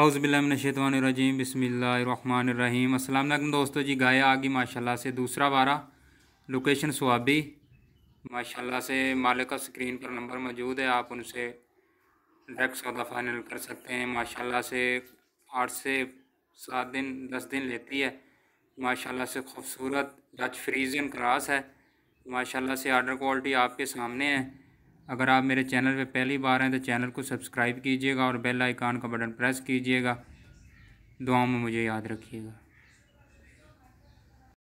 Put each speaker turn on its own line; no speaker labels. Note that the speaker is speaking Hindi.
अउज़बिल्लाशतवानरजीम बसमीम असल दोस्तों जी गाय आ गई माशाल्लाह से दूसरा बारा लोकेशन सुबी माशाल्लाह से मालिक का स्क्रीन पर नंबर मौजूद है आप उनसे डायरेक्ट सौदा फाइनल कर सकते हैं माशाल्लाह से आठ से सात दिन दस दिन लेती है माशाल्लाह से खूबसूरत डच फ्रीजन क्रास है माशाला से आर्डर क्वालिटी आपके सामने है अगर आप मेरे चैनल पर पहली बार हैं तो चैनल को सब्सक्राइब कीजिएगा और बेल आइकान का बटन प्रेस कीजिएगा दुआ में मुझे याद रखिएगा